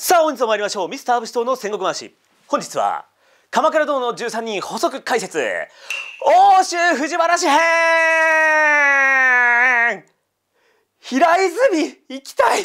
さあ本日も参りましょうミスター武士党の戦国話本日は鎌倉殿の13人補足解説欧州藤原氏編平泉行きたい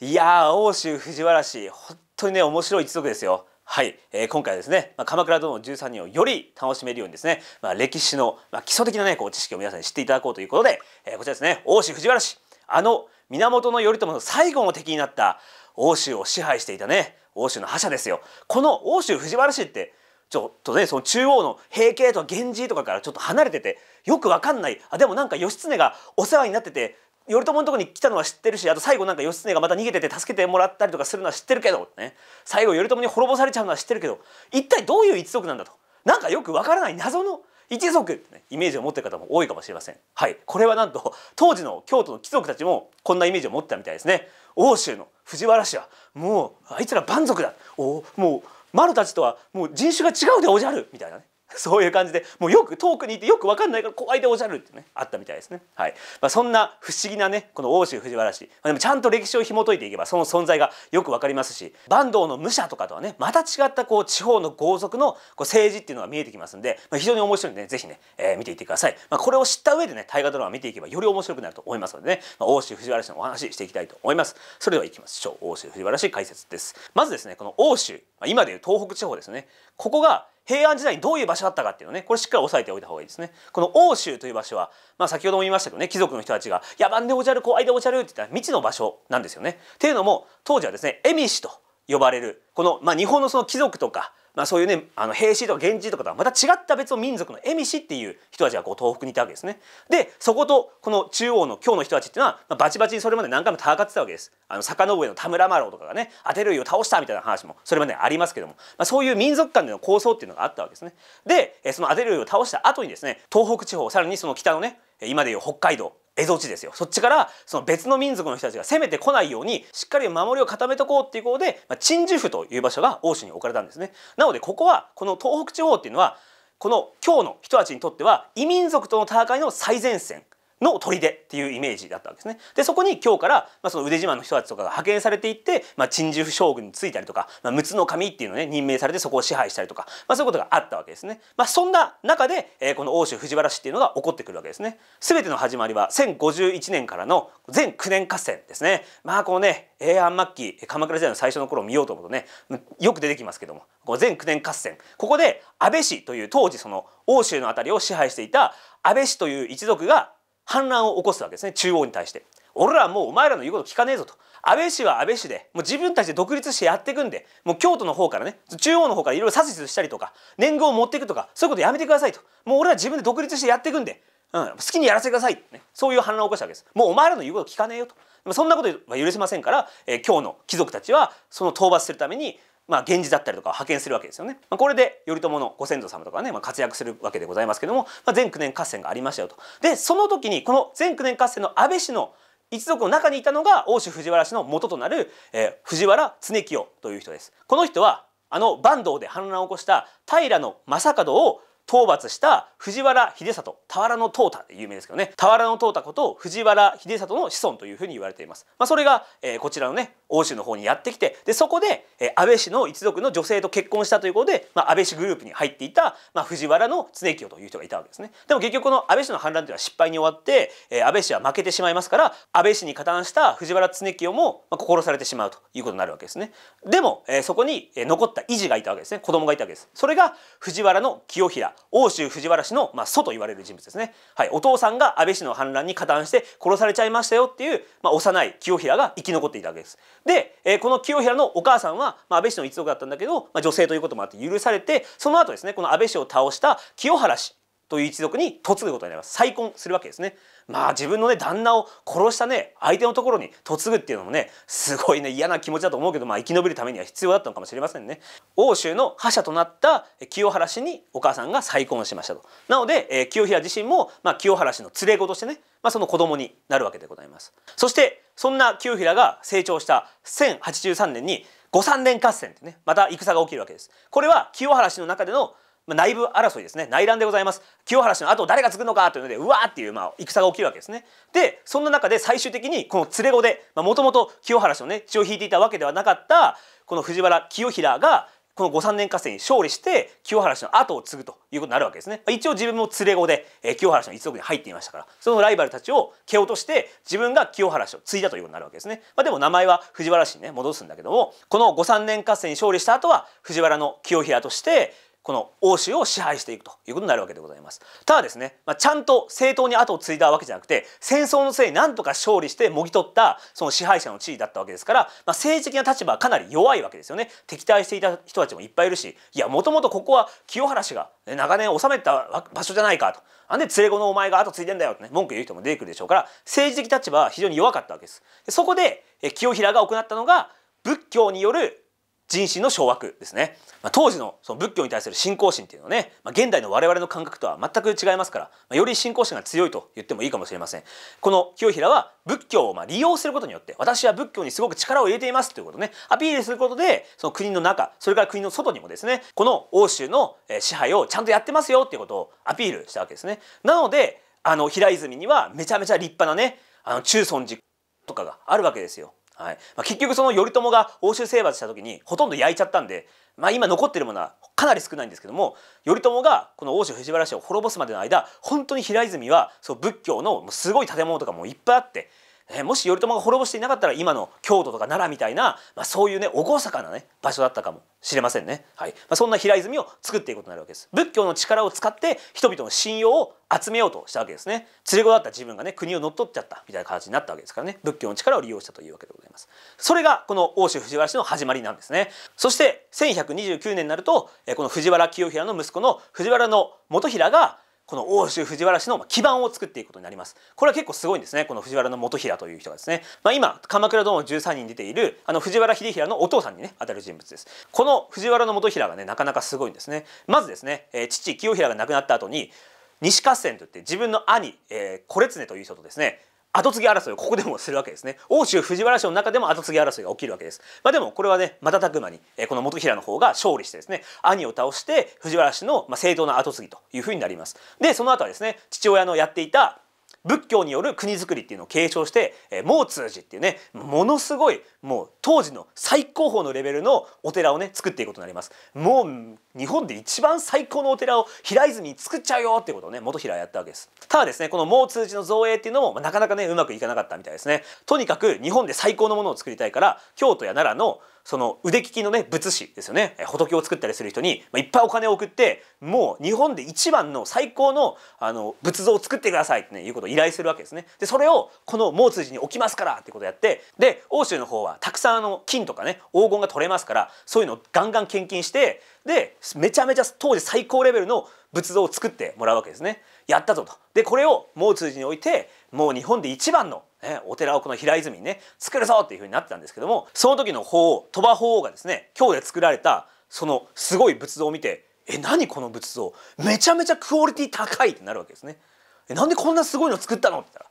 いや欧州藤原氏本当にね面白い一族ですよはい、えー、今回はですね、まあ、鎌倉殿の13人をより楽しめるようにですね、まあ、歴史の、まあ、基礎的な、ね、こう知識を皆さんに知っていただこうということで、えー、こちらですね欧州藤原氏あの源頼朝の最後の敵になった欧州を支配していたね欧州の覇者ですよこの欧州藤原氏ってちょっとねその中央の平家と源氏とかからちょっと離れててよくわかんないあでもなんか義経がお世話になってて頼朝のとこに来たのは知ってるしあと最後なんか義経がまた逃げてて助けてもらったりとかするのは知ってるけど、ね、最後頼朝に滅ぼされちゃうのは知ってるけど一体どういう一族なんだとなんかよくわからない謎の一族って、ね、イメージを持ってる方も多いかもしれませんはいこれはなんと当時の京都の貴族たちもこんなイメージを持ってたみたいですね欧州の藤原氏はもうあいつら蛮族だおもうマロたちとはもう人種が違うでおじゃるみたいなね そういう感じでもうよく遠くにいてよく分かんないから怖いでおじゃるってねあったみたいですね。はいまあ、そんな不思議なねこの奥州藤原氏、まあ、でもちゃんと歴史を紐解いていけばその存在がよく分かりますし坂東の武者とかとはねまた違ったこう地方の豪族のこう政治っていうのが見えてきますんで、まあ、非常に面白いんでね是非ね、えー、見ていってください。まあ、これを知った上でね大河ドラマ見ていけばより面白くなると思いますのでね、まあ、奥州藤原氏のお話していきたいと思います。それではいきましょう奥州藤原氏解説です。まずですねこの奥州、まあ、今でいう東北地方ですねここが平安時代にどういう場所だったかっていうのねこれしっかり押さえておいた方がいいですねこの欧州という場所は、まあ、先ほども言いましたけどね貴族の人たちが「野蛮でおじゃる怖いでおじゃる」って言ったら未知の場所なんですよね。っていうのも当時はですね蝦夷と呼ばれるこの、まあ、日本のその貴族とかまあ、そういうねあの平氏とか源氏とかとはまた違った別の民族の蝦夷っていう人たちがこう東北にいたわけですね。でそことこの中央の京の人たちっていうのは、まあ、バチバチにそれまで何回も戦ってたわけです。あの坂上の田村麻呂とかがね当てるを倒したみたいな話もそれまでありますけども、まあ、そういう民族間での抗争っていうのがあったわけですね。でそのアてルよを倒した後にですね東北地方さらにその北のね今でいう北海道江戸地ですよそっちからその別の民族の人たちが攻めてこないようにしっかり守りを固めとこうっていうことで、ま鎮守府という場所が欧州に置かれたんですね。なのでここはこの東北地方っていうのはこの今日の人たちにとっては異民族との戦いの最前線の砦っていうイメージだったわけですね。でそこに今日から、まあ、その腕自慢の人たちとかが派遣されていって、まあ、鎮守将軍についたりとか、まあ、陸奥の神っていうのね任命されてそこを支配したりとか、まあ、そういうことがあったわけですね。まあ、そんな中で、えー、この欧州藤原氏っていうのが起こってくるわけですね。すべての始まりは1051年からの全9年合戦ですね。まあこのね平安末期鎌倉時代の最初の頃を見ようと思うとねよく出てきますけどもこの全9年合戦ここで安倍氏という当時その欧州の辺りを支配していた安倍氏という一族が反乱を起こすわけですね中央に対して俺らはもうお前らの言うこと聞かねえぞと安倍氏は安倍氏でもう自分たちで独立してやっていくんでもう京都の方からね中央の方からいろいろ指図したりとか年貢を持っていくとかそういうことやめてくださいともう俺ら自分で独立してやっていくんで、うん、好きにやらせてください、ね、そういう反乱を起こしたわけですもうお前らの言うこと聞かねえよとそんなことは許せませんから、えー、今日の貴族たちはその討伐するためにまあ、源氏だったりとか派遣するわけですよね。まあ、これで頼朝のご先祖様とかね、まあ、活躍するわけでございますけども、まあ、前九年合戦がありましたよと。でその時にこの前九年合戦の安倍氏の一族の中にいたのが奥州藤原氏の元となる、えー、藤原常清という人です。この人はあの坂東で反乱を起こした平将門を討伐した藤原秀里田原の淘汰で有名ですけどね俵原の淘汰こと藤原秀里の子孫というふうに言われています、まあ、それが、えー、こちらのね欧州の方にやってきてでそこで、えー、安倍氏の一族の女性と結婚したということで、まあ、安倍氏グループに入っていた、まあ、藤原の常清という人がいたわけですねでも結局この安倍氏の反乱というのは失敗に終わって、えー、安倍氏は負けてしまいますから安倍氏に加担した藤原常清も、まあ、殺されてしまうということになるわけですねでも、えー、そこに残った維持がいたわけですね子供がいたわけですそれが藤原の清平欧州藤原氏の、まあ、祖と言われる人物ですね、はい、お父さんが安倍氏の反乱に加担して殺されちゃいましたよっていう、まあ、幼い清平が生き残っていたわけですで、えー、この清平のお母さんは、まあ、安倍氏の一族だったんだけど、まあ、女性ということもあって許されてその後ですねこの安倍氏を倒した清原氏という一族に嫁ぐことになります再婚するわけですねまあ自分のね旦那を殺したね相手のところに嫁ぐっていうのもねすごいね嫌な気持ちだと思うけどまあ生き延びるためには必要だったのかもしれませんね欧州の覇者となった清原氏にお母さんが再婚しましたとなので、えー、清平自身もまあ清原氏の連れ子としてねまあその子供になるわけでございますそしてそんな清平が成長した1083年に御三年合戦ってねまた戦が起きるわけですこれは清原氏の中でのまあ、内部争いですね内乱でございます清原氏の後誰が継ぐのかというのでうわーっていう、まあ、戦が起きるわけですねでそんな中で最終的にこの連れ子でもともと清原氏のね血を引いていたわけではなかったこの藤原清平がこの五三年合戦に勝利して清原氏の後を継ぐということになるわけですね一応自分も連れ子で、えー、清原氏の一族に入っていましたからそのライバルたちを蹴落として自分が清原氏を継いだということになるわけですね、まあ、でも名前は藤原氏にね戻すんだけどもこの五三年合戦に勝利した後は藤原の清平としてこの欧州を支配していくということになるわけでございますただですね、まあ、ちゃんと正当に後を継いだわけじゃなくて戦争のせい何とか勝利してもぎ取ったその支配者の地位だったわけですから、まあ、政治的な立場はかなり弱いわけですよね敵対していた人たちもいっぱいいるしいやもともとここは清原氏が長年治めた場所じゃないかとなんで連れ子のお前が後継いでんだよってね文句言う人も出てくるでしょうから政治的立場は非常に弱かったわけですそこで清平が行ったのが仏教による人心の掌握ですね、まあ、当時のその仏教に対する信仰心っていうのはね、まあ、現代の我々の感覚とは全く違いますから、まあ、より信仰心が強いと言ってもいいかもしれませんこの清平は仏教をま利用することによって私は仏教にすごく力を入れていますということをねアピールすることでその国の中それから国の外にもですねこの欧州の支配をちゃんとやってますよっていうことをアピールしたわけですねなのであの平泉にはめちゃめちゃ立派なねあの中尊寺とかがあるわけですよはいまあ、結局その頼朝が欧州征伐した時にほとんど焼いちゃったんで、まあ、今残ってるものはかなり少ないんですけども頼朝がこの欧州藤原氏を滅ぼすまでの間本当に平泉はそう仏教のすごい建物とかもいっぱいあってえもし頼朝が滅ぼしていなかったら今の京都とか奈良みたいな、まあ、そういうね厳かなね場所だったかもしれませんね、はいまあ、そんな平泉を作っていくことになるわけです仏教の力を使って人々の信用を集めようとしたわけですね連れ子だった自分がね国を乗っ取っちゃったみたいな形になったわけですからね仏教の力を利用したというわけでございますそれがこの奥州藤原氏の始まりなんですねそして1129年になるとこの藤原清衡の息子の藤原の元平がこの欧州藤原氏の基盤を作っていくことになりますこれは結構すごいんですねこの藤原の元平という人がですね、まあ、今鎌倉殿の13人出ているあの藤原秀衡のお父さんにね当たる人物ですこの藤原の元平がねなかなかすごいんですねまずですね、えー、父清平が亡くなった後に西合戦といって自分の兄、えー、コレツネという人とですね後継ぎ争いをここでもするわけですね欧州藤原氏の中でも後継ぎ争いが起きるわけですまあでもこれはね瞬く間にこの元平の方が勝利してですね兄を倒して藤原氏の正当な後継ぎというふうになりますでその後はですね父親のやっていた仏教による国づくりっていうのを継承して、えー、毛通寺っていうねものすごいもう当時の最高峰のレベルのお寺をね作っていくことになりますもう日本で一番最高のお寺を平泉に作っちゃうよってことをね元平はやったわけですただですねこの毛通寺の造営っていうのも、まあ、なかなかねうまくいかなかったみたいですねとにかく日本で最高のものを作りたいから京都や奈良のその腕利きのね仏師ですよね仏を作ったりする人に、まあ、いっぱいお金を送ってもう日本で一番の最高のあの仏像を作ってくださいって、ね、いうことを依頼するわけですねでそれをこの毛通寺に置きますからってことをやってで欧州の方はたくさんあの金とかね黄金が取れますからそういうのをガンガン献金してでめちゃめちゃ当時最高レベルの仏像を作ってもらうわけですねやったぞとでこれを毛通寺においてもう日本で一番の、ね、お寺をこの平泉にね作るぞっていうふうになってたんですけどもその時の法王鳥羽法王がですね京で作られたそのすごい仏像を見てえ何この仏像めちゃめちゃクオリティ高いってなるわけですねえなんでこんなすごいの作ったのって言ったら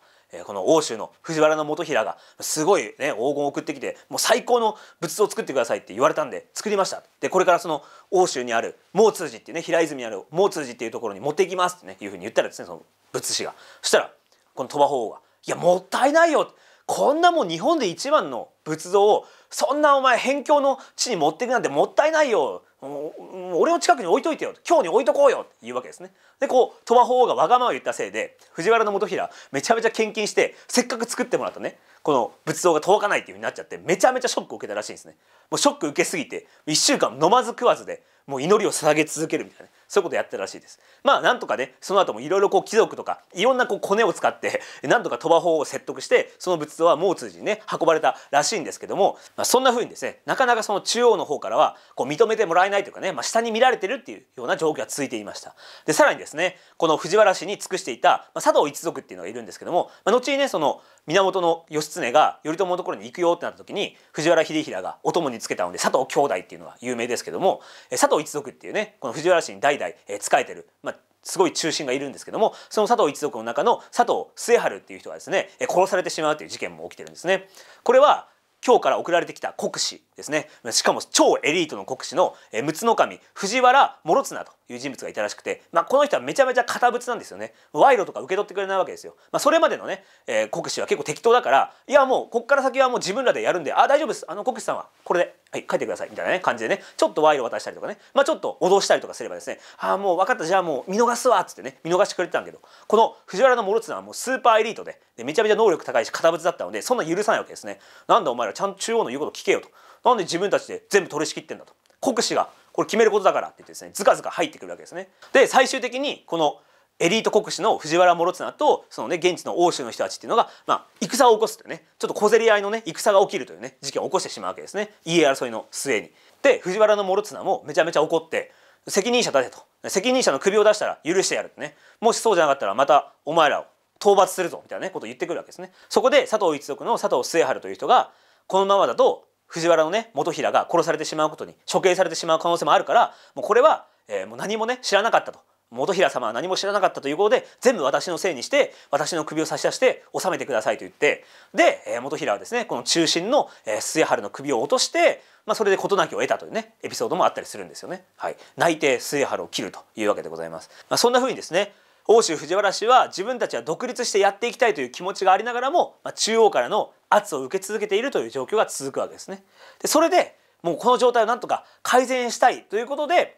この欧州の藤原元衡がすごい、ね、黄金を送ってきてもう最高の仏像を作ってくださいって言われたんで作りましたでこれからその欧州にある毛通寺っていうね平泉にある毛通寺っていうところに持っていきますってねいうふうに言ったらですねその仏師がそしたらこの鳥羽法皇が「いやもったいないよ」こんなもう日本で一番の仏像をそんなお前辺境の地に持っていくなんてもったいないよ俺の近くに置いといてよ今日に置いとこうよって言うわけですねでこう鳥羽法皇がわがままを言ったせいで藤原元平めちゃめちゃ献金してせっかく作ってもらったねこの仏像が届かないっていうふうになっちゃってめちゃめちゃショックを受けたらしいんですねもうショック受けすぎて1週間飲まず食わずでもう祈りを捧げ続けるみたいな、そういうことやってるらしいです。まあなんとかねその後もいろいろこう貴族とかいろんなこうコネを使ってなんとか鳥羽法を説得してその仏像は毛通にね運ばれたらしいんですけども、まあ、そんな風にですねなかなかその中央の方からはこう認めてもらえないというかね、まあ、下に見られてるっていうような状況が続いていました。でさらにですねこの藤原氏に尽くしていた、まあ、佐藤一族っていうのがいるんですけども、まあ、後にねその源義経が頼朝のところに行くよってなった時に藤原秀衡がお供につけたので佐藤兄弟っていうのが有名ですけども佐藤一族っていうねこの藤原氏に代々仕えてる、まあ、すごい中心がいるんですけどもその佐藤一族の中の佐藤末春っていう人がですね殺されてしまうという事件も起きてるんですね。これは京から送られてきた国司ですねしかも超エリートの国司の、えー、陸奥守藤原諸綱という人物がいたらしくて、まあ、この人はめちゃめちゃ堅物なんですよね賄賂とか受け取ってくれないわけですよ、まあ、それまでのね、えー、国士は結構適当だからいやもうこっから先はもう自分らでやるんであ大丈夫ですあの国士さんはこれではい、書いてくださいみたいな、ね、感じでねちょっと賄賂渡したりとかね、まあ、ちょっと脅したりとかすればですねああもう分かったじゃあもう見逃すわっつってね見逃してくれてたんだけどこの藤原諸綱はもうスーパーエリートででめちゃめちゃ能力高いし堅物だったのでそんな許さないわけですねなんだお前らちゃんと中央の言うこと聞けよとなんで自分たちで全部取り仕切ってんだと国士がこれ決めることだからって言ってですねずかずか入ってくるわけですねで最終的にこのエリート国士の藤原諸綱とそのね現地の欧州の人たちっていうのが、まあ、戦を起こすというねちょっと小競り合いのね戦が起きるというね事件を起こしてしまうわけですね家争いの末に。で藤原諸綱もめちゃめちゃ怒って責任者出せと責任者の首を出したら許してやるってねもしそうじゃなかったらまたお前らを討伐するぞみたいな、ね、ことを言ってくるわけですね。そこで佐藤一族の佐藤末春という人がこのままだと藤原のね元平が殺されてしまうことに処刑されてしまう可能性もあるからもうこれは、えー、もう何もね知らなかったと元平様は何も知らなかったということで全部私のせいにして私の首を差し出して収めてくださいと言ってで、えー、元平はですねこの中心の、えー、末春の首を落として、まあ、それで事なきを得たというねエピソードもあったりするんですよね。はい、内定末春を切るというわけでございます。まあ、そんな風にですね欧州藤原氏は自分たちは独立してやっていきたいという気持ちがありながらも、まあ、中央からの圧を受け続けているという状況が続くわけですね。でそれでもうこの状態をなんとか改善したいということで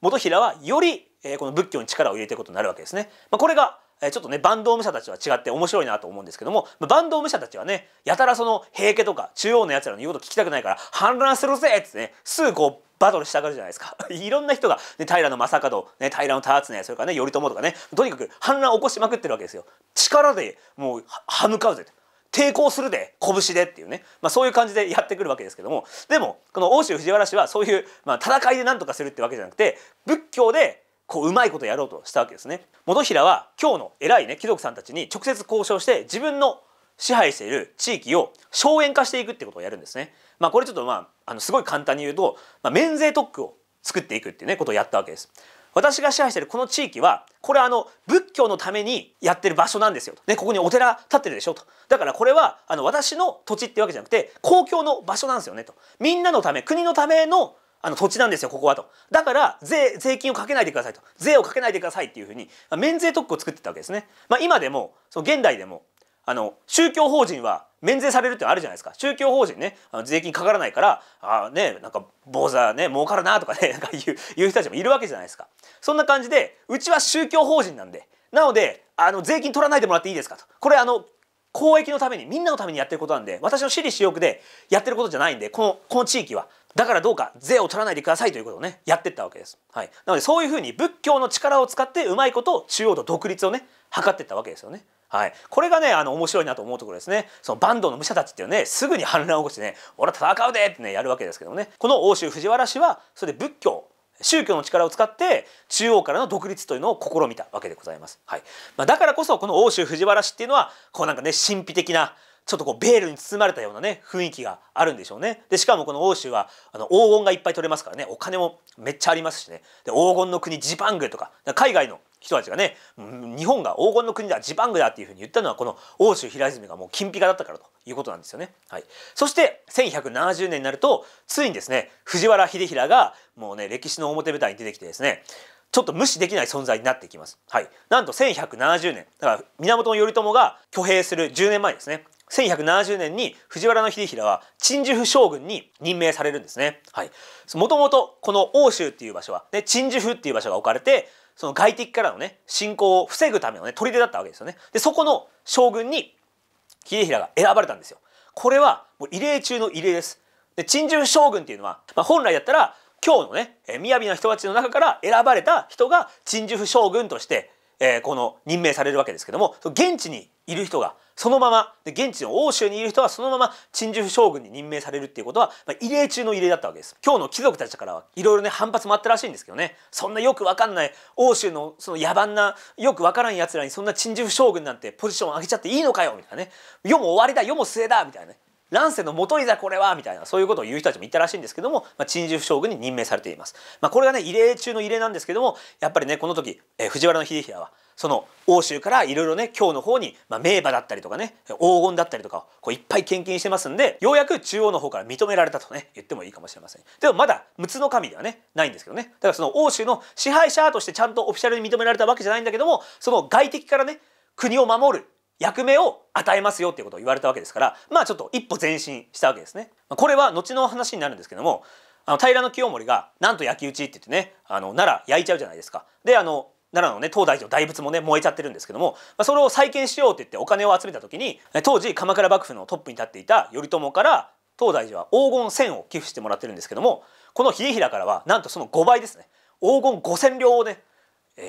元平はよりえー、この仏教に力を入れていくことになるわけですね。まあ、これがちょっとね坂東武者たちは違って面白いなと思うんですけども坂、ンドウ武者たちはねやたらその平家とか中央のやつらの言うこと聞きたくないから反乱するぜっつってねすぐこうバトルしたがるじゃないですか いろんな人が、ね、平将門、ね、平忠常それからね頼朝とかねとにかく反乱起こしまくってるわけですよ。力でもう歯向かうぜ抵抗するで拳でっていうね、まあ、そういう感じでやってくるわけですけどもでもこの奥州藤原氏はそういう、まあ、戦いで何とかするってわけじゃなくて仏教でこううまいことやろうとしたわけですね。元平は今日の偉いね貴族さんたちに直接交渉して自分の支配している地域を荘園化していくってことをやるんですね。まあ、これちょっとまああのすごい簡単に言うと、まあ、免税特区を作っていくっていうねことをやったわけです。私が支配しているこの地域はこれあの仏教のためにやってる場所なんですよと、ね、ここにお寺建ってるでしょとだからこれはあの私の土地ってわけじゃなくて公共の場所なんですよねとみんなのため国のためのあの土地なんですよここはとだから税税金をかけないでくださいと税をかけないでくださいっていうふうに、あ、免税特区を作ってたわけですね、まあ、今でもその現代でもあの宗教法人は免税されるってあるじゃないですか宗教法人ねあの税金かからないからあねなんか坊主ね儲かるなとかね なんか言う言う人たちもいるわけじゃないですかそんな感じでうちは宗教法人なんでなのであの税金取らないでもらっていいですかとこれあの公益のためにみんなのためにやってることなんで私の私利私欲でやってることじゃないんでこのこの地域はだからどうか税を取らないでくださいということをねやってったわけです、はい、なのでそういうふうに仏教の力を使ってうまいこと中央と独立をね図ってったわけですよね。はい、これがねあの面白いなと思うところですねその坂東の武者たちっていうねすぐに反乱を起こしてね「俺は戦うで!」ってねやるわけですけどもねこの奥州藤原氏はそれで仏教宗教の力を使って中央からの独立というのを試みたわけでございます。はいまあ、だからこそこの欧州藤原氏っていうのはこうなんかね神秘的なちょっとこうベールに包まれたようなね雰囲気があるんでしょうね。でしかもこの欧州はあの黄金がいっぱい取れますからねお金もめっちゃありますしねで黄金の国ジパングとか海外の人たちがね日本が黄金の国だジパングだっていうふうに言ったのはこの欧州平泉がもう金ピカだったからということなんですよね。はい、そして1170年になるとついにですね藤原秀衡がもうね歴史の表舞台に出てきてですねちょっと無視できない存在になってきます。はい、なんと1170年だから源頼朝が挙兵する10年前ですね1170年に藤原秀衡は鎮守府将軍に任命されるんですね。もともとこの奥州っていう場所は、鎮守府っていう場所が置かれてその外敵からのね侵攻を防ぐためのね砦だったわけですよね。でそこの将軍に秀衡が選ばれたんですよ。これはもう異例中の異例です。で珍獣将軍っていうのは、まあ、本来だったら今日のね、え雅な人たちの中から選ばれた人が珍獣将軍として、えー、この任命されるわけですけども現地にいる人がそのままで現地の欧州にいる人はそのまま陳寿将軍に任命されるっていうことは、まあ、異例中の異例だったわけです今日の貴族たちからはいろいろね反発もあったらしいんですけどねそんなよくわかんない欧州のその野蛮なよくわからんやつらにそんな陳寿将軍なんてポジション上げちゃっていいのかよみたいなね世も終わりだ世も末だみたいなね乱世の元いざこれはみたいなそういうことを言う人たちもいたらしいんですけども、まあ、陳将軍に任命されています、まあ、これがね異例中の異例なんですけどもやっぱりねこの時、え藤原秀衡はその欧州からいろいろね京の方に、まあ、名馬だったりとかね黄金だったりとかこういっぱい献金してますんでようやく中央の方から認められたとね言ってもいいかもしれませんでもまだ陸奥の神ではねないんですけどねだからその欧州の支配者としてちゃんとオフィシャルに認められたわけじゃないんだけどもその外敵からね国を守る役目を与えますよっていうことを言われたわけですからまあちょっと一歩前進したわけですね。これは後の話になるんですけどもあの平清盛がなんと焼き討ちって言ってねあの奈良焼いちゃうじゃないですか。であの奈良のね東大寺の大仏もね燃えちゃってるんですけども、まあ、それを再建しようって言ってお金を集めた時に当時鎌倉幕府のトップに立っていた頼朝から東大寺は黄金1000を寄付してもらってるんですけどもこの秀衡からはなんとその5倍ですね黄金5000両をね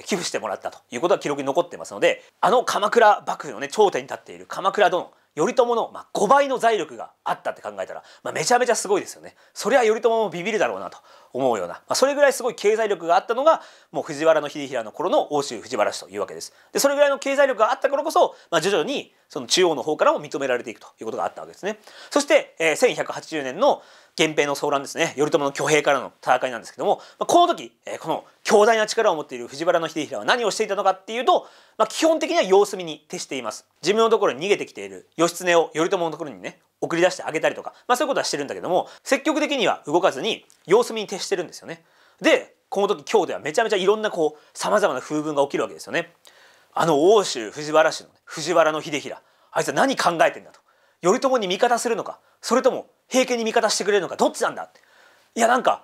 寄付してもらったということが記録に残ってますのであの鎌倉幕府のね頂点に立っている鎌倉殿頼朝のま5倍の財力があったって考えたら、まあ、めちゃめちゃすごいですよねそれは頼朝もビビるだろうなと思うような、まあ、それぐらいすごい経済力があったのがもう藤原秀衡の頃の欧州藤原氏というわけですでそれぐらいの経済力があった頃こそ、まあ、徐々にその中央の方からも認められていくということがあったわけですねそして、えー、1180年の源平の騒乱ですね頼朝の挙兵からの戦いなんですけども、まこの時、えー、この強大な力を持っている藤原秀衡は何をしていたのかっていうと、まあ、基本的には様子見に徹しています自分のところに逃げてきている義経を頼朝のところにね送り出してあげたりとか、まあ、そういうことはしてるんだけども積極的には動かずに様子見に徹してるんですよねでこの時京ではめちゃめちゃいろんなこうさまざまな風文が起きるわけですよねあの奥州藤原氏の、ね、藤原の秀衡あいつは何考えてんだと頼朝に味方するのかそれとも平家に味方してくれるのかどっちなんだいやなんか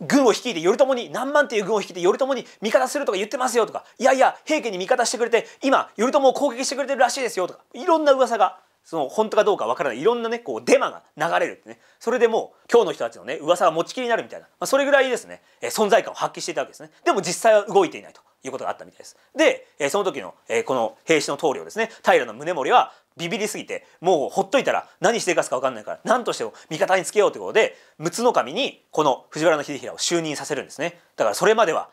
軍を率いて頼朝に何万という軍を率いて頼朝に味方するとか言ってますよとかいやいや平家に味方してくれて今頼朝を攻撃してくれてるらしいですよとかいろんな噂がその本当かどうかわからないいろんなねこうデマが流れるってねそれでもう今日の人たちのね噂が持ちきりになるみたいな、まあ、それぐらいですね存在感を発揮していたわけですねでも実際は動いていないということがあったみたいです。で、えその時の、えこの兵士の棟梁ですね平宗盛はビビりすぎてもうほっといたら何していかすか分かんないから何としても味方につけようということで陸奥守にこの藤原秀衡を就任させるんですね。だからそれまでは、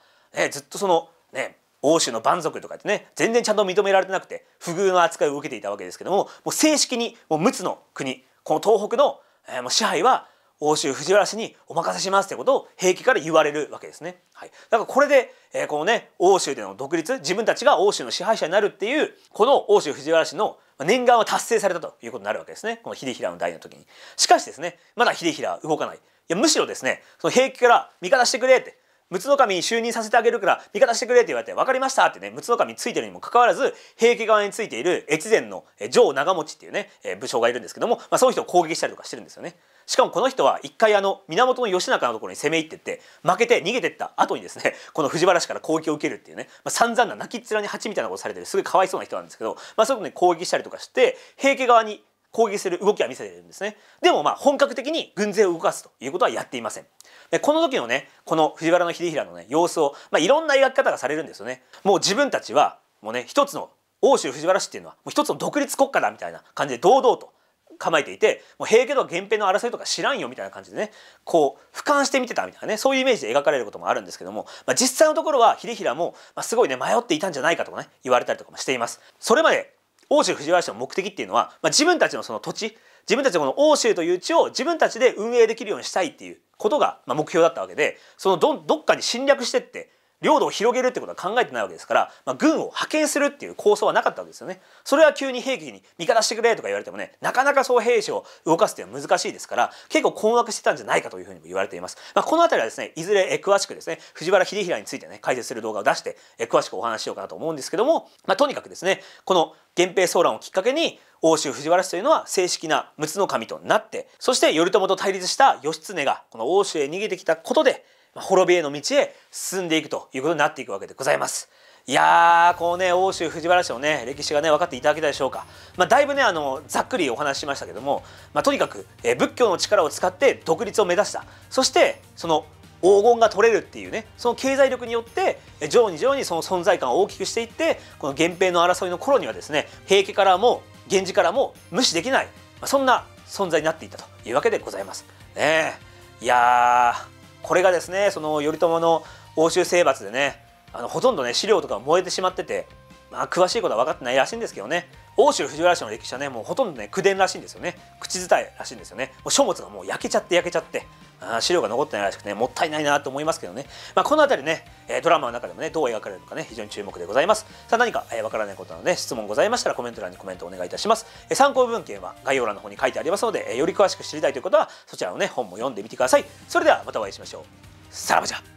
ずっとそのね欧州の蛮族とかってね全然ちゃんと認められてなくて不遇の扱いを受けていたわけですけどももう正式にもう陸奥の国この東北の、えもう支配は欧州藤原氏にお任せしますってことを平気から言われるわけですね。はい、だからこれで、えー、このね欧州での独立自分たちが欧州の支配者になるっていうこの欧州藤原氏の念願は達成されたということになるわけですねこの秀平の代の時に。しかしですねまだ秀平は動かない。いやむしろですねその平気から味方してくれって陸奥守に就任させてあげるから味方してくれって言われて分かりましたってね陸奥守についてるにもかかわらず平家側についている越前の城長持っていうね武将がいるんですけども、まあ、その人を攻撃したりとかしてるんですよね。しかもこの人は一回あの源義仲のところに攻め入ってって負けて逃げてった後にですね この藤原氏から攻撃を受けるっていうね、まあ、散々な泣きっ面に蜂みたいなことされてるすごいかわいそうな人なんですけど、まあ、そういうことに攻撃したりとかして平家側に攻撃する動きは見せてるんですねでもまあ本格的に軍勢を動かすということはやっていませんでこの時のねこの藤原秀衡のね様子を、まあ、いろんな描き方がされるんですよねもう自分たちはもうね一つの欧州藤原氏っていうのはもう一つの独立国家だみたいな感じで堂々と構えていてもう平家とか源平の争いとか知らんよみたいな感じでねこう俯瞰して見てたみたいなねそういうイメージで描かれることもあるんですけども、まあ、実際のところは秀衡も、まあ、すごいね迷っていたんじゃないかとかね言われたりとかもしています。それまで欧州藤原氏の目的っていうのは、まあ、自分たちのその土地自分たちのこの欧州という地を自分たちで運営できるようにしたいっていうことが目標だったわけでそのどどっかに侵略してって領土を広げるってことは考えてないわけですから、まあ、軍を派遣するっていう構想はなかったわけですよね。それは急に兵器に味方してくれとか言われてもねなかなかそう兵士を動かすっていうのは難しいですから結構困惑してたんじゃないかというふうにも言われています。まあ、この辺りはですねいずれ詳しくですね藤原秀衡についてね解説する動画を出して詳しくお話ししようかなと思うんですけども、まあ、とにかくですねこの源平騒乱をきっかけに欧州藤原氏というのは正式な陸奥の神となってそして頼朝と対立した義経がこの欧州へ逃げてきたことで滅びへの道へ進んでいくということになっていくわけでございます。いやーこうね欧州藤原氏のね歴史がね分かっていただけたでしょうか、まあ、だいぶねあのざっくりお話ししましたけども、まあ、とにかく、え仏教の力を使って独立を目指したそしてその黄金が取れるっていうねその経済力によってえ徐々に徐々にその存在感を大きくしていってこの源平の争いの頃にはですね平家からも源氏からも無視できない、まあ、そんな存在になっていたというわけでございます。ねいやこれがですねその頼朝の奥州征伐でねあのほとんどね資料とか燃えてしまってて、まあ、詳しいことは分かってないらしいんですけどね奥州藤原氏の歴史はねもうほとんどね口伝らしいんですよね口伝えらしいんですよねもう書物がもう焼けちゃって焼けちゃって資料が残ってないらしくて、ね、もったいないなと思いますけどね、まあ、この辺りねドラマの中でもねどう描かれるのかね非常に注目でございますさあ何かわ、えからないことなので質問ございましたらコメント欄にコメントお願いいたします参考文献は概要欄の方に書いてありますのでより詳しく知りたいということはそちらのね本も読んでみてくださいそれではまたお会いしましょうさらばじゃ